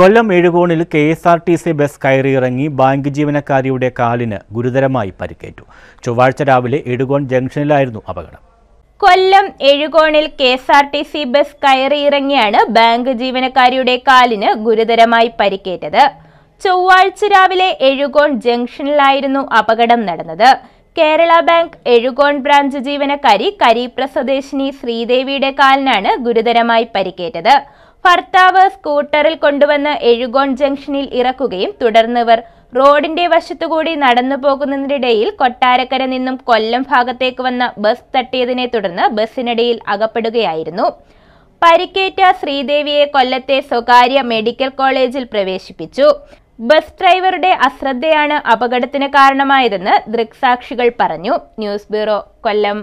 കൊല്ലം എഴുകോണിൽ K S R T C bus കയറിയിറങ്ങി bank ജീവനക്കാരിയുടെ കാലിന് ഗുരുതരമായി പരിക്കേറ്റു ചൊവ്വാഴ്ച രാവിലെ എഴുകോൺ ജംഗ്ഷനിലായിരുന്നു അപകടം കൊല്ലം എഴുകോണിൽ K S R T C bus കയറിയിറങ്ങിയാണ് ബാങ്ക് ജീവനക്കാരിയുടെ കാലിന് ഗുരുതരമായി പരിക്കേറ്റത് ചൊവ്വാഴ്ച രാവിലെ എഴുകോൺ ജംഗ്ഷനിലായിരുന്നു അപകടം നടന്നത് കേരള ബാങ്ക് എഴുകോൺ ബ്രാഞ്ച് ജീവനക്കാരി കരീപ്ര സ്വദേശിനി ശ്രീദേവിയുടെ കാലിനാണ് ഗുരുതരമായി പരിക്കേറ്റത് ഭർത്താവ് സ്കൂട്ടറിൽ കൊണ്ടുവന്ന് എഴുകോൺ ജംഗ്ഷനിൽ ഇറക്കുകയും തുടർന്നവർ റോഡിന്റെ വശത്തുകൂടി നടന്നു പോകുന്നതിനിടയിൽ കൊട്ടാരക്കര നിന്നും കൊല്ലം ഭാഗത്തേക്ക് വന്ന ബസ് തട്ടിയതിനെ തുടർന്ന് ബസ്സിനിടയിൽ അകപ്പെടുകയായിരുന്നു പരിക്കേറ്റ ശ്രീദേവിയെ കൊല്ലത്തെ സ്വകാര്യ മെഡിക്കൽ കോളേജിൽ പ്രവേശിപ്പിച്ചു ബസ് ഡ്രൈവറുടെ അശ്രദ്ധയാണ് അപകടത്തിന് കാരണമായതെന്ന് ദൃക്സാക്ഷികൾ പറഞ്ഞു ന്യൂസ് ബ്യൂറോ കൊല്ലം